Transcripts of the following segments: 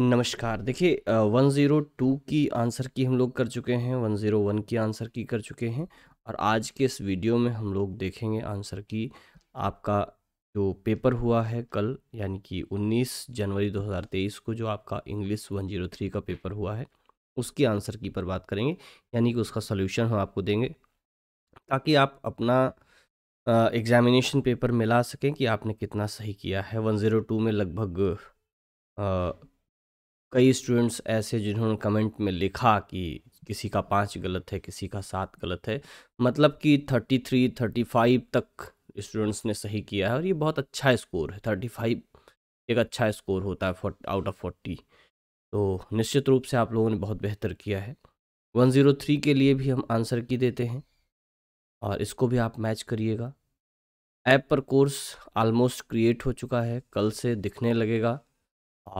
नमस्कार देखिए one zero two की आंसर की हम लोग कर चुके हैं वन ज़ीरो वन की आंसर की कर चुके हैं और आज के इस वीडियो में हम लोग देखेंगे आंसर की आपका जो पेपर हुआ है कल यानी कि 19 जनवरी 2023 को जो आपका इंग्लिश 103 का पेपर हुआ है उसकी आंसर की पर बात करेंगे यानी कि उसका सोल्यूशन हम आपको देंगे ताकि आप अपना एग्जामिनेशन पेपर मिला सकें कि आपने कितना सही किया है टू में लगभग कई स्टूडेंट्स ऐसे जिन्होंने कमेंट में लिखा कि किसी का पाँच गलत है किसी का सात गलत है मतलब कि थर्टी थ्री थर्टी फाइव तक स्टूडेंट्स ने सही किया है और ये बहुत अच्छा स्कोर है थर्टी फाइव एक अच्छा स्कोर होता है आउट ऑफ फोर्टी तो निश्चित रूप से आप लोगों ने बहुत बेहतर किया है वन ज़ीरो थ्री के लिए भी हम आंसर की देते हैं और इसको भी आप मैच करिएगा ऐप पर कोर्स ऑलमोस्ट क्रिएट हो चुका है कल से दिखने लगेगा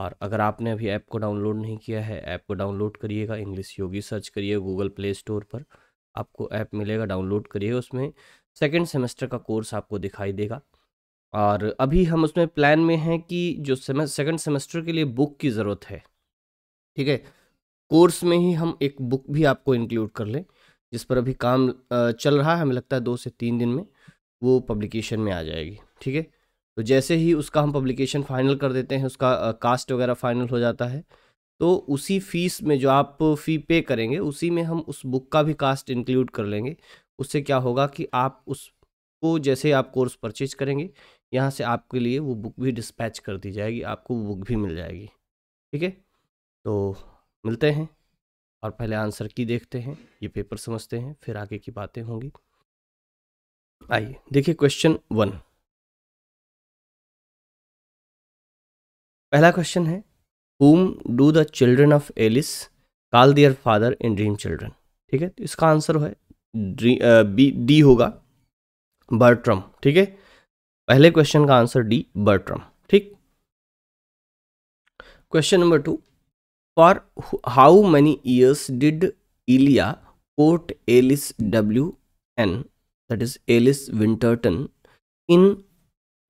और अगर आपने अभी ऐप को डाउनलोड नहीं किया है ऐप को डाउनलोड करिएगा इंग्लिश योगी सर्च करिए गूगल प्ले स्टोर पर आपको ऐप मिलेगा डाउनलोड करिए उसमें सेकेंड सेमेस्टर का कोर्स आपको दिखाई देगा और अभी हम उसमें प्लान में हैं कि जो सेमे सेकेंड सेमेस्टर के लिए बुक की ज़रूरत है ठीक है कोर्स में ही हम एक बुक भी आपको इंक्लूड कर लें जिस पर अभी काम चल रहा है हमें लगता है दो से तीन दिन में वो पब्लिकेशन में आ जाएगी ठीक है तो जैसे ही उसका हम पब्लिकेशन फाइनल कर देते हैं उसका कास्ट वगैरह फाइनल हो जाता है तो उसी फीस में जो आप फ़ी पे करेंगे उसी में हम उस बुक का भी कास्ट इंक्लूड कर लेंगे उससे क्या होगा कि आप उसको जैसे आप कोर्स परचेज करेंगे यहाँ से आपके लिए वो बुक भी डिस्पैच कर दी जाएगी आपको वो बुक भी मिल जाएगी ठीक है तो मिलते हैं और पहले आंसर की देखते हैं ये पेपर समझते हैं फिर आगे की बातें होंगी आइए देखिए क्वेश्चन वन पहला क्वेश्चन है whom do the children of Alice call their father in dream Children ठीक है तो इसका आंसर है बी डी होगा बर्ट्रम ठीक है पहले क्वेश्चन का आंसर डी बर्ट्रम ठीक question number two for how many years did Elia court Alice W N that is Alice Winterton in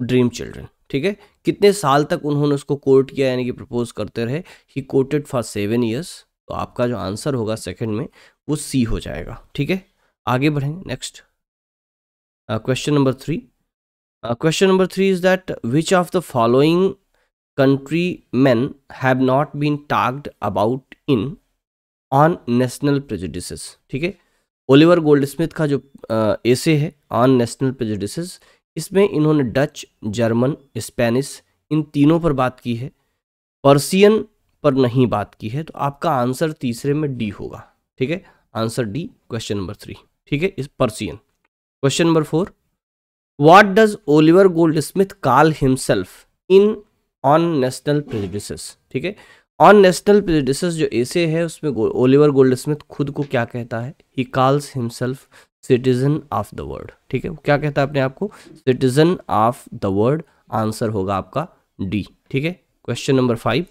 dream Children ठीक है कितने साल तक उन्होंने उसको कोर्ट किया यानी कि प्रपोज करते रहे he courted for seven years तो आपका जो आंसर होगा सेकेंड में वो सी हो जाएगा ठीक है आगे बढ़ेंगे next question number three question number three is that which of the following countryman have not been talked about in on national prejudices ठीक है ओलिवर गोल्ड स्मिथ का जो एसे uh, है ऑन नेशनल प्रेजिडिस इसमें इन्होंने Dutch German Spanish इन तीनों पर बात की है पर्सियन पर नहीं बात की है तो आपका आंसर तीसरे में डी होगा ठीक है answer D question number three ठीक है इस Persian question number four what does Oliver Goldsmith call himself in on national prejudices ठीक है ऑन नेशनल प्रेजिडिस जो ऐसे है उसमें ओलिवर गोल्ड स्मिथ खुद को क्या कहता है he calls himself citizen of the world ठीक है क्या कहता है अपने आपको citizen of the world answer होगा आपका डी ठीक है question number five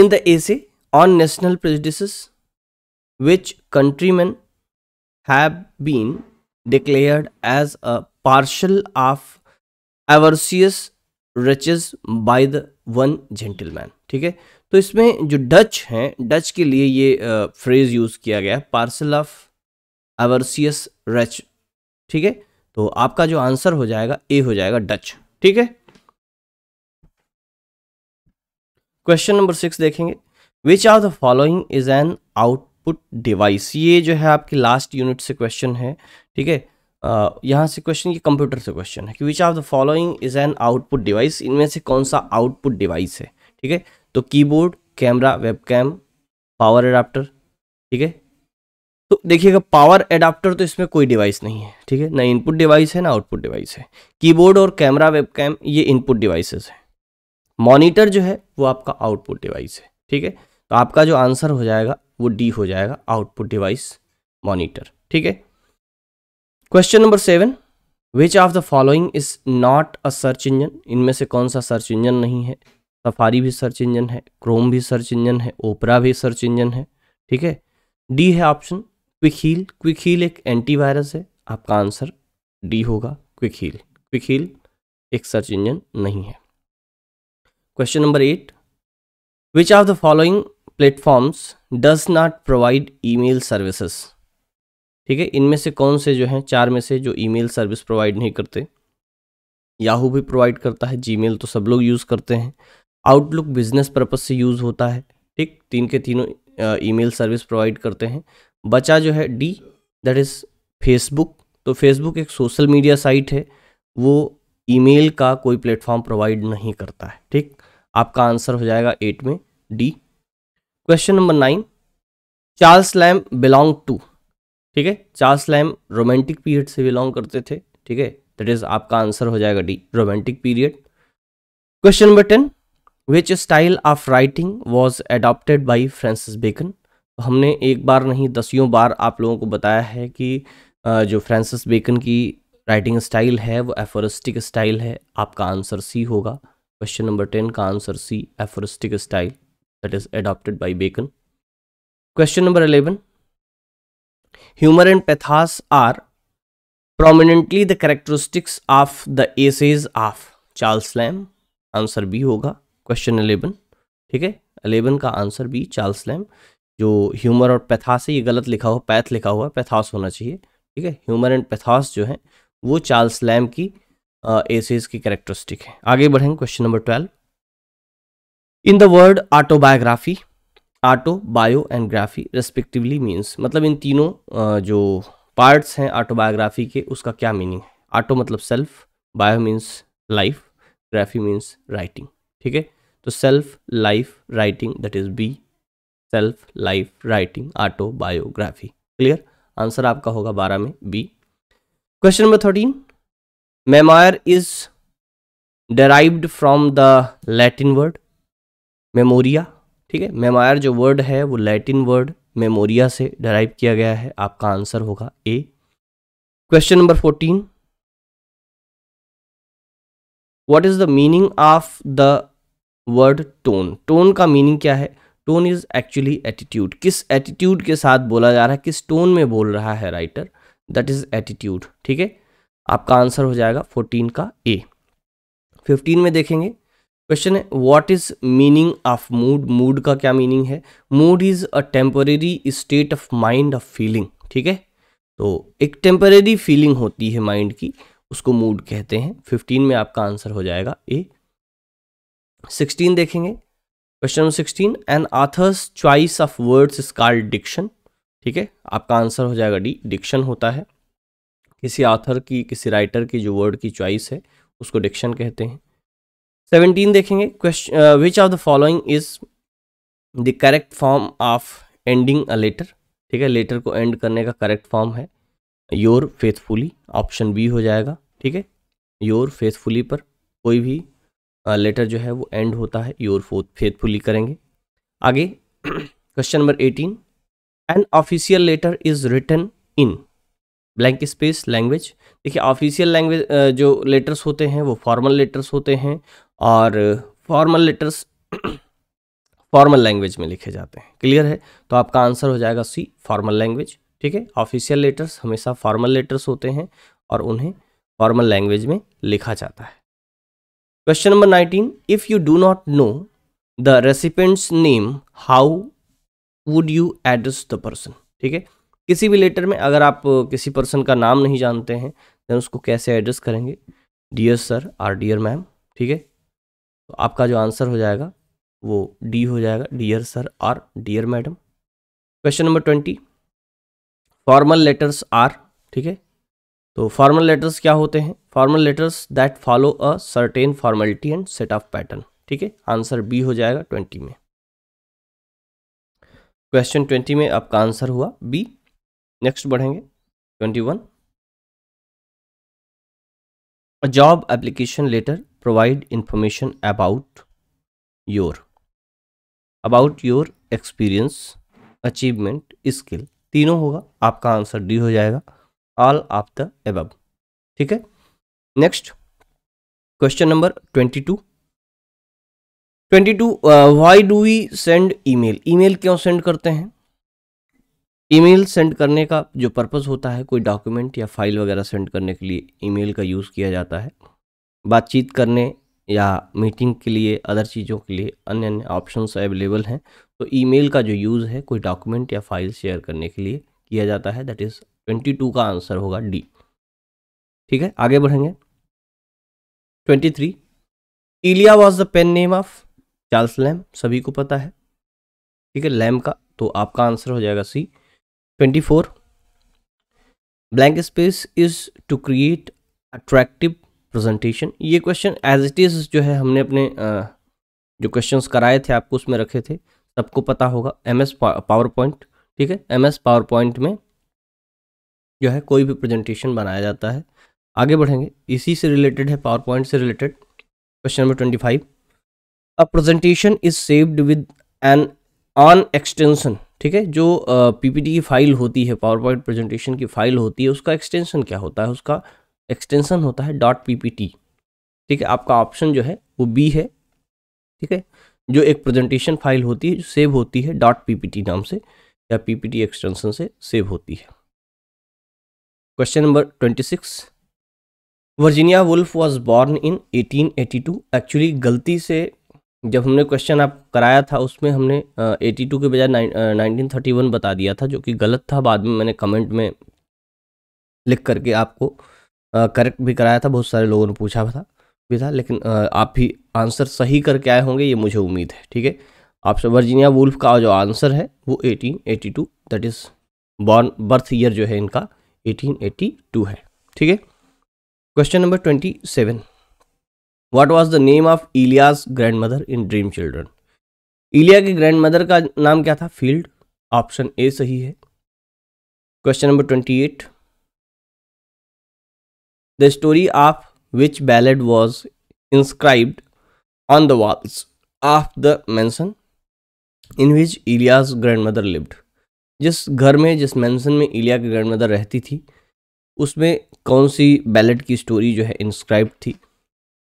in the essay on national prejudices which countryman have been declared as a parcel of avaricious wretches by the one gentleman ठीक है तो इसमें जो डच हैं डच के लिए ये फ्रेज यूज़ किया गया पार्सल ऑफ अवर्सियस रच ठीक है तो आपका जो आंसर हो जाएगा ए हो जाएगा डच ठीक है क्वेश्चन नंबर सिक्स देखेंगे which are the following is an output device ये जो है आपकी लास्ट यूनिट से क्वेश्चन है ठीक है यहाँ से क्वेश्चन ये कंप्यूटर से क्वेश्चन है कि which are the following is an output device इनमें से कौन सा आउटपुट डिवाइस है ठीक है तो keyboard camera webcam power adapter ठीक है तो देखिएगा पावर एडाप्टर तो इसमें कोई डिवाइस नहीं है ठीक है ना इनपुट डिवाइस है ना आउटपुट डिवाइस है कीबोर्ड और कैमरा वेबकैम ये इनपुट डिवाइसेस है मॉनिटर जो है वो आपका आउटपुट डिवाइस है ठीक है तो आपका जो आंसर हो जाएगा वो डी हो जाएगा आउटपुट डिवाइस मॉनिटर ठीक है question number seven which of the following is not a search engine इनमें से कौन सा सर्च इंजन नहीं है सफारी भी सर्च इंजन है क्रोम भी सर्च इंजन है ओपरा भी सर्च इंजन है ठीक है डी है option Quick Heal Quick Heal एक एंटीवायरस है आपका आंसर डी होगा क्विक हील क्विक हील एक सर्च इंजन नहीं है question number eight which of the following platforms does not provide email services ठीक है इनमें से कौन से जो हैं चार में से जो ईमेल सर्विस प्रोवाइड नहीं करते याहू भी प्रोवाइड करता है जीमेल तो सब लोग यूज़ करते हैं आउटलुक बिजनेस पर्पज़ से यूज़ होता है ठीक तीन के तीनों ईमेल सर्विस प्रोवाइड करते हैं बचा जो है डी दैट इज़ फेसबुक तो फेसबुक एक सोशल मीडिया साइट है वो ईमेल का कोई प्लेटफॉर्म प्रोवाइड नहीं करता है ठीक आपका आंसर हो जाएगा एट में D question number nine Charles Lamb belong to ठीक है चार्ल्स लैम रोमांटिक पीरियड से बिलोंग करते थे ठीक है दैट इज आपका आंसर हो जाएगा D romantic period question number ten which style of writing was adopted by Francis Bacon हमने एक बार नहीं दसियों बार आप लोगों को बताया है कि जो फ्रांसिस बेकन की राइटिंग स्टाइल है वो एफोरिस्टिक स्टाइल है आपका आंसर सी होगा क्वेश्चन नंबर टेन का answer C aphoristic style that is adopted by Bacon question number eleven humour and pathos are prominently the characteristics of the essays of Charles Lamb. Answer B होगा question eleven ठीक है eleven का answer B Charles Lamb जो humour और pathos है ये गलत लिखा हुआ पैथ लिखा हुआ है पैथास होना चाहिए ठीक है ह्यूमर एंड पैथास जो है वो चार्ल्स लैम की एसेज की करेक्टरिस्टिक है आगे बढ़ेंगे question number twelve in the word autobiography auto bio and graphy respectively means मतलब इन तीनों जो पार्ट्स हैं ऑटोबायोग्राफी के उसका क्या मीनिंग है ऑटो मतलब self bio means life graphy means writing ठीक है तो self life writing that is B self life writing autobiography clear answer आपका होगा बारह में B question number thirteen memoir is derived from the Latin word memoria ठीक है memoir जो वर्ड है वो लैटिन वर्ड मेमोरिया से डराइव किया गया है आपका आंसर होगा A question number fourteen what is the meaning of the word tone tone का मीनिंग क्या है टोन इज एक्चुअली एटीट्यूड किस एटीट्यूड के साथ बोला जा रहा है किस टोन में बोल रहा है राइटर दैट इज एटीट्यूड ठीक है आपका आंसर हो जाएगा फोर्टीन का ए फिफ्टीन में देखेंगे क्वेश्चन है what is meaning of mood mood का क्या मीनिंग है mood is a temporary state of mind of feeling ठीक है तो एक टेम्पररी फीलिंग होती है माइंड की उसको मूड कहते हैं फिफ्टीन में आपका आंसर हो जाएगा ए सिक्सटीन देखेंगे question number sixteen an author's choice of words is called diction ठीक है आपका आंसर हो जाएगा डी डिक्शन होता है किसी आथर की किसी राइटर की जो वर्ड की चॉइस है उसको डिक्शन कहते हैं सेवनटीन देखेंगे question which of the following is the correct form of ending a letter ठीक है लेटर को एंड करने का करेक्ट फॉर्म है योर फेथफुली ऑप्शन बी हो जाएगा ठीक है योर फेथफुली पर कोई भी लेटर uh, जो है वो एंड होता है योर फोर्थ फेथफुली करेंगे आगे question number eighteen an official letter is written in blank space language देखिए ऑफिशियल लैंग्वेज uh, जो लेटर्स होते हैं वो फॉर्मल लेटर्स होते हैं और फॉर्मल लेटर्स फॉर्मल लैंग्वेज में लिखे जाते हैं क्लियर है तो आपका आंसर हो जाएगा सी फॉर्मल लैंग्वेज ठीक है ऑफिशियल लेटर्स हमेशा फॉर्मल लेटर्स होते हैं और उन्हें फॉर्मल लैंग्वेज में लिखा जाता है question number nineteen if you do not know the recipient's name how would you address the person ठीक है किसी भी लेटर में अगर आप किसी पर्सन का नाम नहीं जानते हैं देन उसको कैसे एड्रेस करेंगे dear sir or dear ma'am ठीक है तो आपका जो आंसर हो जाएगा वो डी हो जाएगा डियर सर और dear madam question number twenty formal letters are ठीक है तो फॉर्मल लेटर्स क्या होते हैं formal letters that follow a certain formality and set of pattern ठीक है आंसर बी हो जाएगा ट्वेंटी में क्वेश्चन ट्वेंटी में आपका आंसर हुआ बी नेक्स्ट बढ़ेंगे twenty one job application letter provide information about your about your experience achievement skill तीनों होगा आपका आंसर डी हो जाएगा ऑल ऑफ द एबब ठीक है next question number twenty two twenty two why do we send email email क्यों send करते हैं ई मेल सेंड करने का जो पर्पज़ होता है कोई डॉक्यूमेंट या फाइल वगैरह सेंड करने के लिए ई मेल का यूज़ किया जाता है बातचीत करने या मीटिंग के लिए अदर चीज़ों के लिए अन्य अन्य ऑप्शंस अवेलेबल हैं तो ईमेल का जो यूज़ है कोई डॉक्यूमेंट या फाइल शेयर करने के लिए किया जाता है दैट इज़ ट्वेंटी टू का आंसर होगा डी ठीक है आगे बढ़ेंगे twenty three Elia was the pen name of Charles Lamb सभी को पता है ठीक है लैम का तो आपका आंसर हो जाएगा C twenty four blank space is to create attractive presentation ये क्वेश्चन एज इट इज़ जो है हमने अपने जो क्वेश्चंस कराए थे आपको उसमें रखे थे सबको पता होगा एम एस पावर पॉइंट ठीक है एम एस पावर पॉइंट में जो है कोई भी प्रेजेंटेशन बनाया जाता है आगे बढ़ेंगे इसी से रिलेटेड है पावर पॉइंट से related question number twenty five a presentation is saved with an on extension ठीक है जो पीपीटी की फाइल होती है पावर पॉइंट प्रेजेंटेशन की फाइल होती है उसका एक्सटेंशन क्या होता है उसका एक्सटेंशन होता है डॉट टी ठीक है आपका ऑप्शन जो है वो बी है ठीक है जो एक प्रेजेंटेशन फाइल होती है जो सेव होती है डॉट टी नाम से या टी एक्सटेंशन से सेव होती है question number twenty six Virginia Woolf was born in 1882 actually गलती से जब हमने क्वेश्चन आप कराया था उसमें हमने एटी टू के बजाय नाइनटीन थर्टी वन बता दिया था जो कि गलत था बाद में मैंने कमेंट में लिख करके आपको करेक्ट भी कराया था बहुत सारे लोगों ने पूछा था भी था लेकिन आप भी आंसर सही करके आए होंगे ये मुझे उम्मीद है ठीक है आपसे वर्जीनिया वुल्फ का जो आंसर है वो eighteen eighty two that is born birth year जो है इनका एटीन एटी टू है ठीक है question number twenty seven what was the name of Elia's grandmother in dream children Elia के ग्रैंड मदर का नाम क्या था फील्ड ऑप्शन ए सही है question number twenty eight the story of which ballad was inscribed on the walls of the mansion in which Elia's grandmother lived जिस घर में जिस मैंसन में इलिया की ग्रैंड मदर रहती थी उसमें कौन सी बैलेट की स्टोरी जो है इंस्क्राइब थी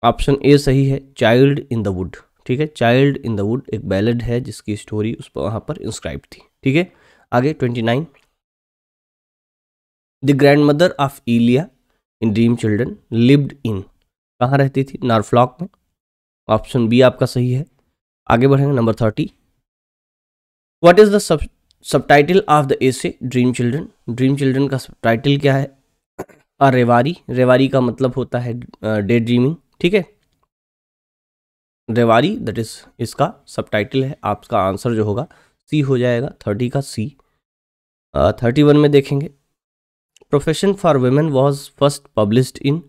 ऑप्शन ए सही है चाइल्ड इन द वुड ठीक है चाइल्ड इन द वुड एक बैलेट है जिसकी स्टोरी उस पर वहाँ पर इंस्क्राइब थी ठीक है आगे twenty nine the grandmother of Elia in dream children lived in कहाँ रहती थी नारफ्लॉक में ऑप्शन बी आपका सही है आगे बढ़ेंगे number thirty what is the sub subtitle of the essay dream children dream children का सब टाइटल क्या है और रेवारी रेवारी का मतलब होता है डे ड्रीमिंग ठीक है रेवारी दैट इज इसका सब टाइटल है आपका आंसर जो होगा सी हो जाएगा थर्टी का सी थर्टी वन में देखेंगे profession for women was first published in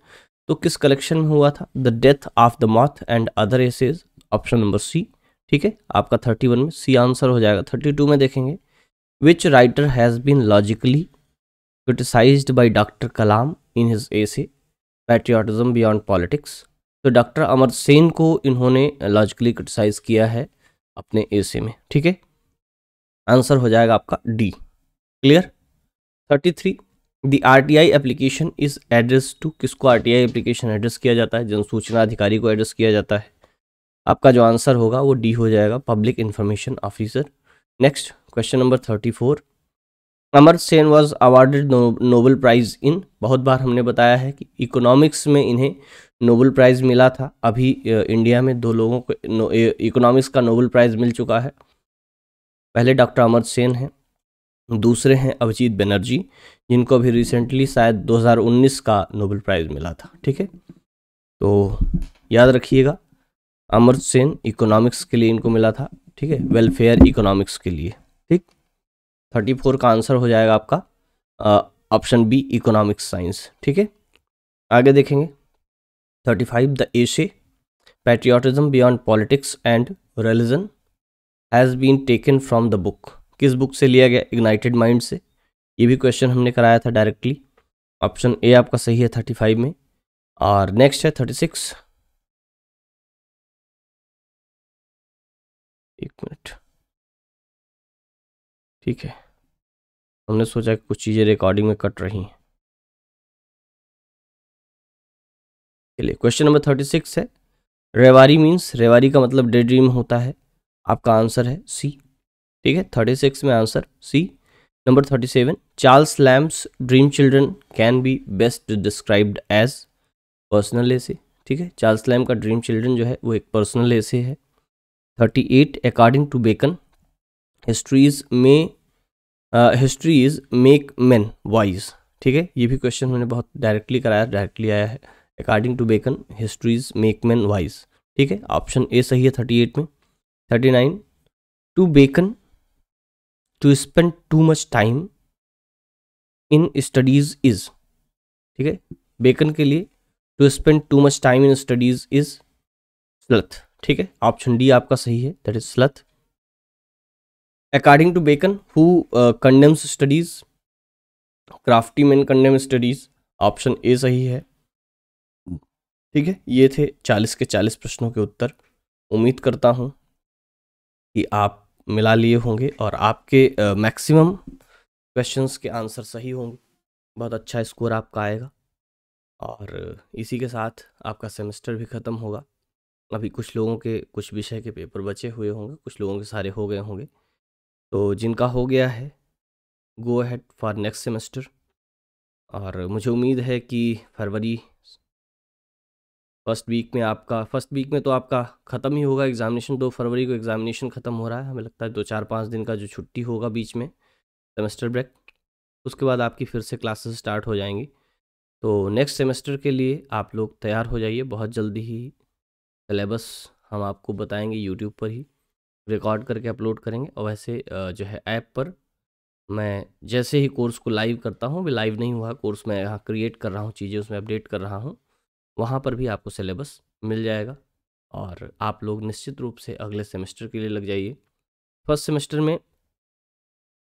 तो किस कलेक्शन में हुआ था the death of the moth and other essays option number C ठीक है आपका थर्टी वन में सी आंसर हो जाएगा थर्टी टू में देखेंगे which writer has been logically criticise by doctor Kalam in his essay patriotism beyond politics तो doctor Amar Sen को इन्होंने लॉजिकली क्रिटिसाइज किया है अपने एसे में ठीक है आंसर हो जाएगा आपका D clear thirty three the R T I application is address to किसको R T I application address किया जाता है जनसूचना अधिकारी को एड्रेस किया जाता है आपका जो आंसर होगा वो डी हो जाएगा public information officer next question number thirty four Amar Sen was awarded Nobel prize in बहुत बार हमने बताया है कि इकोनॉमिक्स में इन्हें नोबल प्राइज़ मिला था अभी इंडिया में दो लोगों को इकोनॉमिक्स का नोबल प्राइज़ मिल चुका है पहले डॉक्टर अमर सेन हैं दूसरे हैं अभिजीत बनर्जी जिनको अभी रिसेंटली शायद 2019 का नोबेल प्राइज़ मिला था ठीक है तो याद रखिएगा अमर सेन इकोनॉमिक्स के लिए इनको मिला था ठीक है वेलफेयर इकोनॉमिक्स के लिए ठीक थर्टी फोर का आंसर हो जाएगा आपका ऑप्शन बी इकोनॉमिक्स साइंस ठीक है आगे देखेंगे thirty five the essay patriotism beyond politics and religion has been taken from the book किस बुक से लिया गया इग्नाइटेड माइंड से ये भी क्वेश्चन हमने कराया था डायरेक्टली ऑप्शन ए आपका सही है थर्टी फाइव में और नेक्स्ट है थर्टी सिक्स एक मिनट ठीक है हमने सोचा कि कुछ चीज़ें रिकॉर्डिंग में कट रही हैं चलिए क्वेश्चन नंबर थर्टी सिक्स है रेवारी मीन्स रेवारी का मतलब डे ड्रीम होता है आपका आंसर है सी ठीक है थर्टी सिक्स में answer C number thirty seven Charles Lamb's dream children can be best described as personal essay ठीक है चार्ल्स लैम का ड्रीम चिल्ड्रन जो है वो एक पर्सनल ए है thirty eight according to Bacon histories में हिस्ट्रीज मेक मैन वाइज ठीक है ये भी क्वेश्चन मैंने बहुत डायरेक्टली कराया डायरेक्टली आया है according to Bacon histories make man wise ठीक है ऑप्शन ए सही है थर्टी एट में thirty nine to Bacon to spend too much time in studies is ठीक है बेकन के लिए to spend too much time in studies is sloth ठीक है ऑप्शन डी आपका सही है that is sloth according to Bacon who condemns studies crafty man condemn studies option A सही है ठीक है ये थे चालीस के चालीस प्रश्नों के उत्तर उम्मीद करता हूँ कि आप मिला लिए होंगे और आपके मैक्सिमम क्वेश्चंस के आंसर सही होंगे बहुत अच्छा स्कोर आपका आएगा और इसी के साथ आपका सेमेस्टर भी ख़त्म होगा अभी कुछ लोगों के कुछ विषय के पेपर बचे हुए होंगे कुछ लोगों के सारे हो गए होंगे तो जिनका हो गया है go ahead for next semester और मुझे उम्मीद है कि फरवरी फर्स्ट वीक में आपका फर्स्ट वीक में तो आपका ख़त्म ही होगा एग्जामिनेशन दो फरवरी को एग्जामिनेशन ख़त्म हो रहा है हमें लगता है दो चार पाँच दिन का जो छुट्टी होगा बीच में सेमेस्टर ब्रेक उसके बाद आपकी फिर से क्लासेस स्टार्ट हो जाएंगी तो नेक्स्ट सेमेस्टर के लिए आप लोग तैयार हो जाइए बहुत जल्दी ही सिलेबस हम आपको बताएंगे यूट्यूब पर ही रिकॉर्ड करके अपलोड करेंगे और वैसे जो है ऐप पर मैं जैसे ही कोर्स को लाइव करता हूँ भी लाइव नहीं हुआ कोर्स मैं यहाँ क्रिएट कर रहा हूँ चीज़ें उसमें अपडेट कर रहा हूँ वहाँ पर भी आपको सिलेबस मिल जाएगा और आप लोग निश्चित रूप से अगले सेमेस्टर के लिए लग जाइए फर्स्ट सेमेस्टर में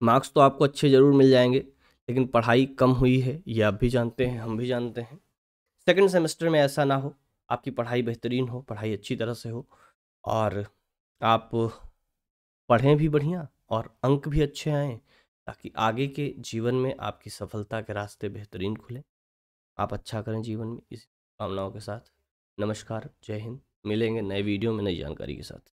मार्क्स तो आपको अच्छे ज़रूर मिल जाएंगे लेकिन पढ़ाई कम हुई है ये आप भी जानते हैं हम भी जानते हैं सेकेंड सेमेस्टर में ऐसा ना हो आपकी पढ़ाई बेहतरीन हो पढ़ाई अच्छी तरह से हो और आप पढ़ें भी बढ़िया और अंक भी अच्छे आएँ ताकि आगे के जीवन में आपकी सफलता के रास्ते बेहतरीन खुलें आप अच्छा करें जीवन में इस कामनाओं के साथ नमस्कार जय हिंद मिलेंगे नए वीडियो में नई जानकारी के साथ